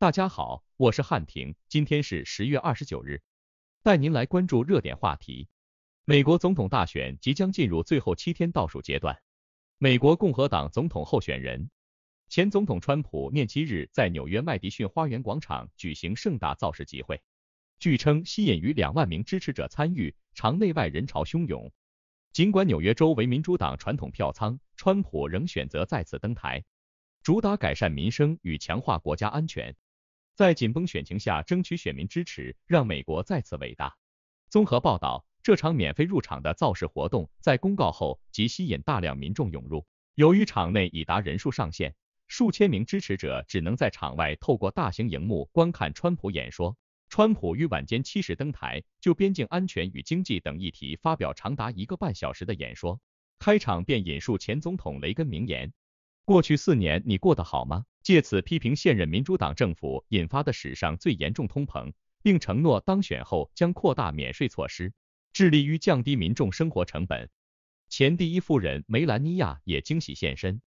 大家好，我是汉庭，今天是十月二十九日，带您来关注热点话题。美国总统大选即将进入最后七天倒数阶段，美国共和党总统候选人前总统川普面七日在纽约麦迪逊花园广场举行盛大造势集会，据称吸引逾两万名支持者参与，场内外人潮汹涌。尽管纽约州为民主党传统票仓，川普仍选择再次登台，主打改善民生与强化国家安全。在紧绷选情下争取选民支持，让美国再次伟大。综合报道，这场免费入场的造势活动在公告后即吸引大量民众涌入。由于场内已达人数上限，数千名支持者只能在场外透过大型荧幕观看川普演说。川普于晚间七时登台，就边境安全与经济等议题发表长达一个半小时的演说。开场便引述前总统雷根名言。过去四年，你过得好吗？借此批评现任民主党政府引发的史上最严重通膨，并承诺当选后将扩大免税措施，致力于降低民众生活成本。前第一夫人梅兰妮亚也惊喜现身，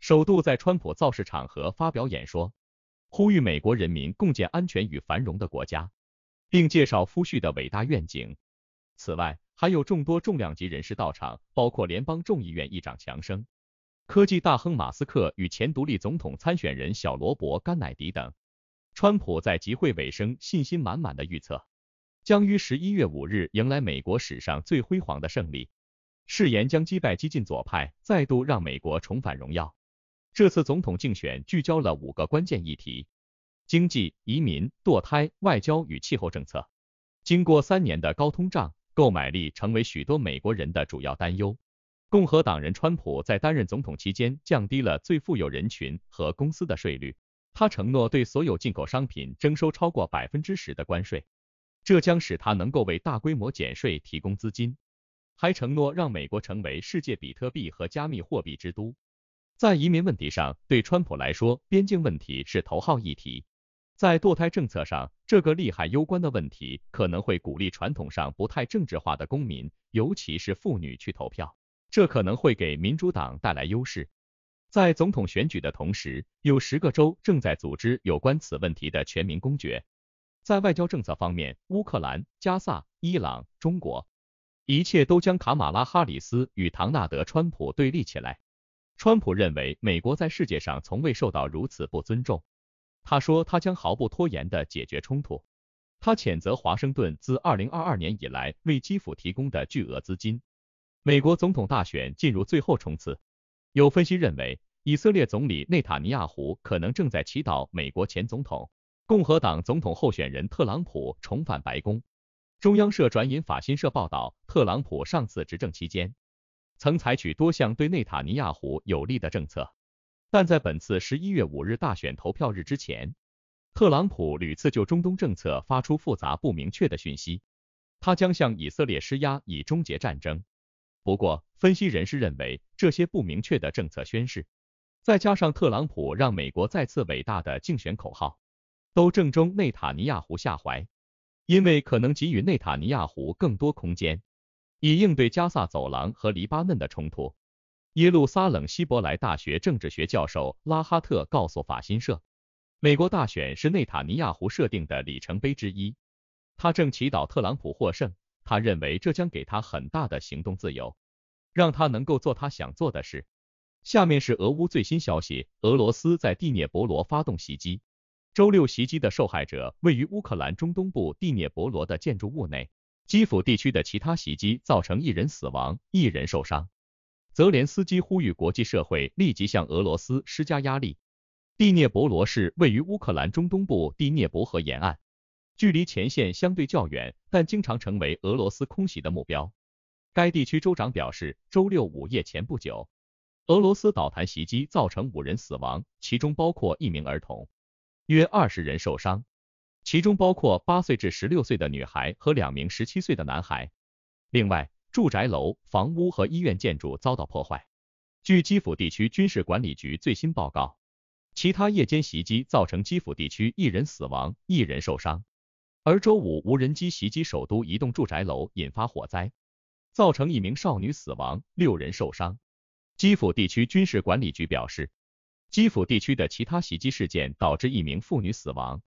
首度在川普造势场合发表演说，呼吁美国人民共建安全与繁荣的国家，并介绍夫婿的伟大愿景。此外，还有众多重量级人士到场，包括联邦众议院议长强生。科技大亨马斯克与前独立总统参选人小罗伯甘乃迪等，川普在集会尾声信心满满的预测，将于十一月五日迎来美国史上最辉煌的胜利，誓言将击败激进左派，再度让美国重返荣耀。这次总统竞选聚焦了五个关键议题：经济、移民、堕胎、外交与气候政策。经过三年的高通胀，购买力成为许多美国人的主要担忧。共和党人川普在担任总统期间降低了最富有人群和公司的税率。他承诺对所有进口商品征收超过百分之十的关税，这将使他能够为大规模减税提供资金。还承诺让美国成为世界比特币和加密货币之都。在移民问题上，对川普来说，边境问题是头号议题。在堕胎政策上，这个利害攸关的问题可能会鼓励传统上不太政治化的公民，尤其是妇女去投票。这可能会给民主党带来优势。在总统选举的同时，有十个州正在组织有关此问题的全民公决。在外交政策方面，乌克兰、加萨、伊朗、中国，一切都将卡马拉哈里斯与唐纳德川普对立起来。川普认为美国在世界上从未受到如此不尊重。他说他将毫不拖延地解决冲突。他谴责华盛顿自2022年以来为基辅提供的巨额资金。美国总统大选进入最后冲刺，有分析认为，以色列总理内塔尼亚胡可能正在祈祷美国前总统、共和党总统候选人特朗普重返白宫。中央社转引法新社报道，特朗普上次执政期间曾采取多项对内塔尼亚胡有利的政策，但在本次十一月五日大选投票日之前，特朗普屡次就中东政策发出复杂不明确的讯息，他将向以色列施压以终结战争。不过，分析人士认为，这些不明确的政策宣示，再加上特朗普让美国再次伟大的竞选口号，都正中内塔尼亚胡下怀，因为可能给予内塔尼亚胡更多空间，以应对加萨走廊和黎巴嫩的冲突。耶路撒冷希伯来大学政治学教授拉哈特告诉法新社，美国大选是内塔尼亚胡设定的里程碑之一，他正祈祷特朗普获胜。他认为这将给他很大的行动自由，让他能够做他想做的事。下面是俄乌最新消息：俄罗斯在第聂伯罗发动袭击，周六袭击的受害者位于乌克兰中东部第聂伯罗的建筑物内。基辅地区的其他袭击造成一人死亡，一人受伤。泽连斯基呼吁国际社会立即向俄罗斯施加压力。第聂伯罗市位于乌克兰中东部第聂伯河沿岸。距离前线相对较远，但经常成为俄罗斯空袭的目标。该地区州长表示，周六午夜前不久，俄罗斯导弹袭击造成五人死亡，其中包括一名儿童，约二十人受伤，其中包括八岁至十六岁的女孩和两名十七岁的男孩。另外，住宅楼、房屋和医院建筑遭到破坏。据基辅地区军事管理局最新报告，其他夜间袭击造成基辅地区一人死亡，一人受伤。而周五，无人机袭击首都一栋住宅楼，引发火灾，造成一名少女死亡，六人受伤。基辅地区军事管理局表示，基辅地区的其他袭击事件导致一名妇女死亡，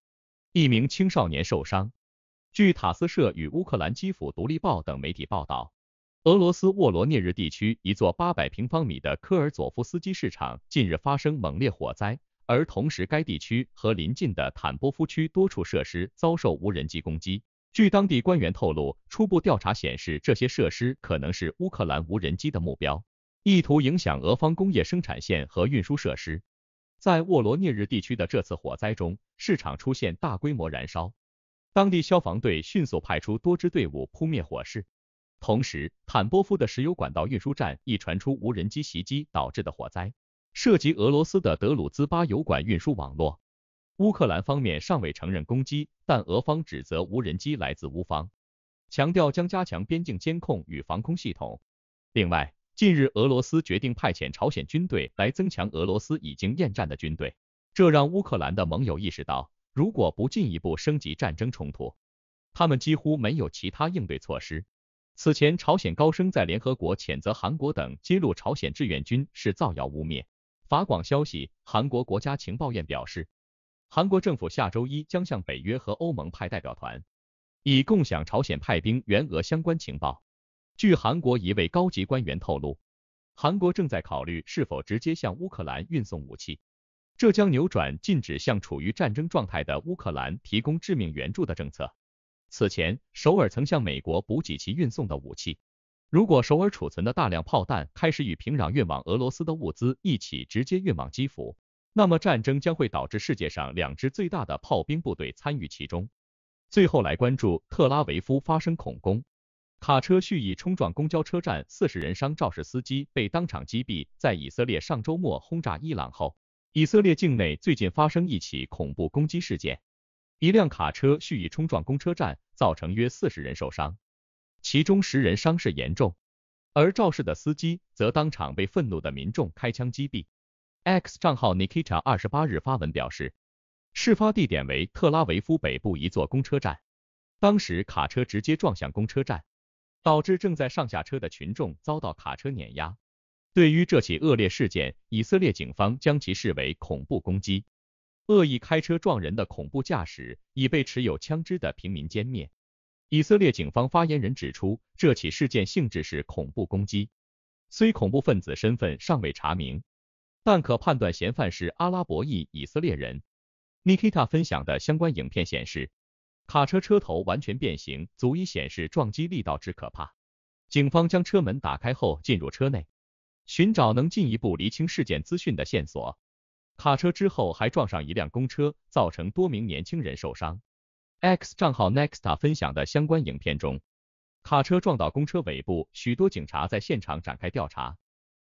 一名青少年受伤。据塔斯社与乌克兰基辅独立报等媒体报道，俄罗斯沃罗涅日地区一座八百平方米的科尔佐夫斯基市场近日发生猛烈火灾。而同时，该地区和邻近的坦波夫区多处设施遭受无人机攻击。据当地官员透露，初步调查显示，这些设施可能是乌克兰无人机的目标，意图影响俄方工业生产线和运输设施。在沃罗涅日地区的这次火灾中，市场出现大规模燃烧，当地消防队迅速派出多支队伍扑灭火势。同时，坦波夫的石油管道运输站亦传出无人机袭击导致的火灾。涉及俄罗斯的德鲁兹巴油管运输网络，乌克兰方面尚未承认攻击，但俄方指责无人机来自乌方，强调将加强边境监控与防空系统。另外，近日俄罗斯决定派遣朝鲜军队来增强俄罗斯已经厌战的军队，这让乌克兰的盟友意识到，如果不进一步升级战争冲突，他们几乎没有其他应对措施。此前，朝鲜高升在联合国谴责韩国等揭露朝鲜志愿军是造谣污蔑。法广消息，韩国国家情报院表示，韩国政府下周一将向北约和欧盟派代表团，以共享朝鲜派兵援俄相关情报。据韩国一位高级官员透露，韩国正在考虑是否直接向乌克兰运送武器，这将扭转禁止向处于战争状态的乌克兰提供致命援助的政策。此前，首尔曾向美国补给其运送的武器。如果首尔储存的大量炮弹开始与平壤运往俄罗斯的物资一起直接运往基辅，那么战争将会导致世界上两支最大的炮兵部队参与其中。最后来关注特拉维夫发生恐攻，卡车蓄意冲撞公交车站，四十人伤，肇事司机被当场击毙。在以色列上周末轰炸伊朗后，以色列境内最近发生一起恐怖攻击事件，一辆卡车蓄意冲撞公车站，造成约四十人受伤。其中十人伤势严重，而肇事的司机则当场被愤怒的民众开枪击毙。X 账号 Nikita 二十八日发文表示，事发地点为特拉维夫北部一座公车站，当时卡车直接撞向公车站，导致正在上下车的群众遭到卡车碾压。对于这起恶劣事件，以色列警方将其视为恐怖攻击，恶意开车撞人的恐怖驾驶已被持有枪支的平民歼灭。以色列警方发言人指出，这起事件性质是恐怖攻击，虽恐怖分子身份尚未查明，但可判断嫌犯是阿拉伯裔以色列人。Nikita 分享的相关影片显示，卡车车头完全变形，足以显示撞击力道之可怕。警方将车门打开后进入车内，寻找能进一步厘清事件资讯的线索。卡车之后还撞上一辆公车，造成多名年轻人受伤。X 账号 Nexta 分享的相关影片中，卡车撞到公车尾部，许多警察在现场展开调查。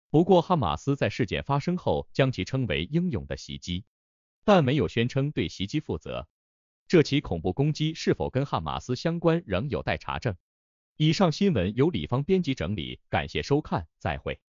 不过，哈马斯在事件发生后将其称为英勇的袭击，但没有宣称对袭击负责。这起恐怖攻击是否跟哈马斯相关，仍有待查证。以上新闻由李芳编辑整理，感谢收看，再会。